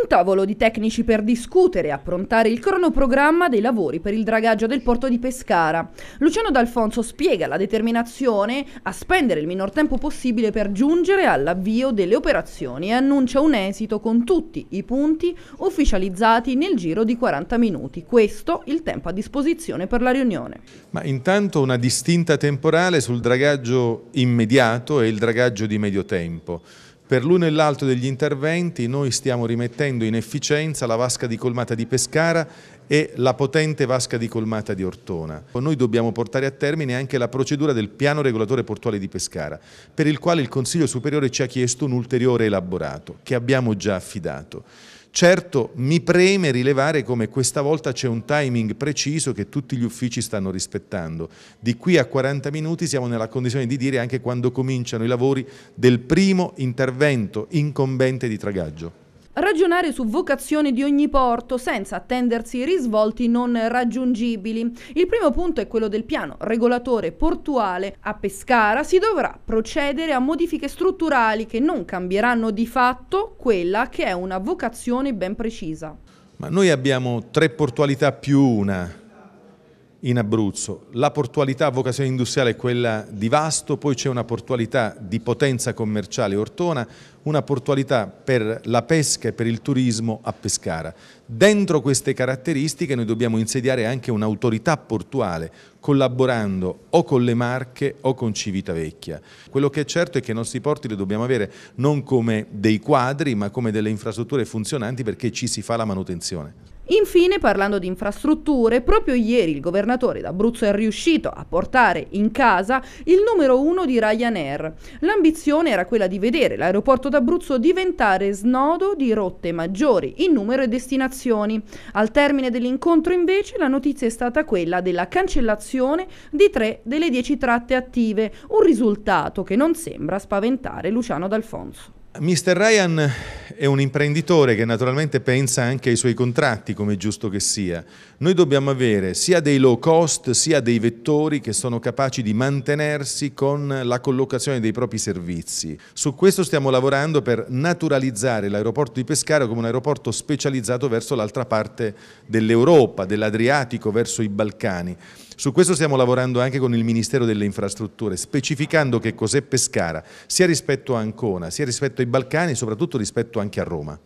Un tavolo di tecnici per discutere e approntare il cronoprogramma dei lavori per il dragaggio del porto di Pescara. Luciano D'Alfonso spiega la determinazione a spendere il minor tempo possibile per giungere all'avvio delle operazioni e annuncia un esito con tutti i punti ufficializzati nel giro di 40 minuti. Questo il tempo a disposizione per la riunione. Ma intanto una distinta temporale sul dragaggio immediato e il dragaggio di medio tempo. Per l'uno e l'altro degli interventi noi stiamo rimettendo in efficienza la vasca di colmata di Pescara e la potente vasca di colmata di Ortona. Noi dobbiamo portare a termine anche la procedura del piano regolatore portuale di Pescara, per il quale il Consiglio Superiore ci ha chiesto un ulteriore elaborato, che abbiamo già affidato. Certo mi preme rilevare come questa volta c'è un timing preciso che tutti gli uffici stanno rispettando. Di qui a 40 minuti siamo nella condizione di dire anche quando cominciano i lavori del primo intervento incombente di tragaggio. Ragionare su vocazione di ogni porto senza attendersi risvolti non raggiungibili. Il primo punto è quello del piano regolatore portuale. A Pescara si dovrà procedere a modifiche strutturali che non cambieranno di fatto quella che è una vocazione ben precisa. Ma noi abbiamo tre portualità più una, in Abruzzo. La portualità a vocazione industriale è quella di Vasto, poi c'è una portualità di potenza commerciale Ortona, una portualità per la pesca e per il turismo a Pescara. Dentro queste caratteristiche noi dobbiamo insediare anche un'autorità portuale, collaborando o con le Marche o con Civitavecchia. Quello che è certo è che i nostri porti li dobbiamo avere non come dei quadri, ma come delle infrastrutture funzionanti perché ci si fa la manutenzione. Infine, parlando di infrastrutture, proprio ieri il governatore d'Abruzzo è riuscito a portare in casa il numero uno di Ryanair. L'ambizione era quella di vedere l'aeroporto d'Abruzzo diventare snodo di rotte maggiori in numero e destinazioni. Al termine dell'incontro, invece, la notizia è stata quella della cancellazione di tre delle dieci tratte attive, un risultato che non sembra spaventare Luciano D'Alfonso. Mr. Ryan è un imprenditore che naturalmente pensa anche ai suoi contratti, come è giusto che sia. Noi dobbiamo avere sia dei low cost, sia dei vettori che sono capaci di mantenersi con la collocazione dei propri servizi. Su questo stiamo lavorando per naturalizzare l'aeroporto di Pescara come un aeroporto specializzato verso l'altra parte dell'Europa, dell'Adriatico, verso i Balcani. Su questo stiamo lavorando anche con il Ministero delle Infrastrutture, specificando che cos'è Pescara, sia rispetto a Ancona, sia rispetto rispetto ai Balcani, soprattutto rispetto anche a Roma.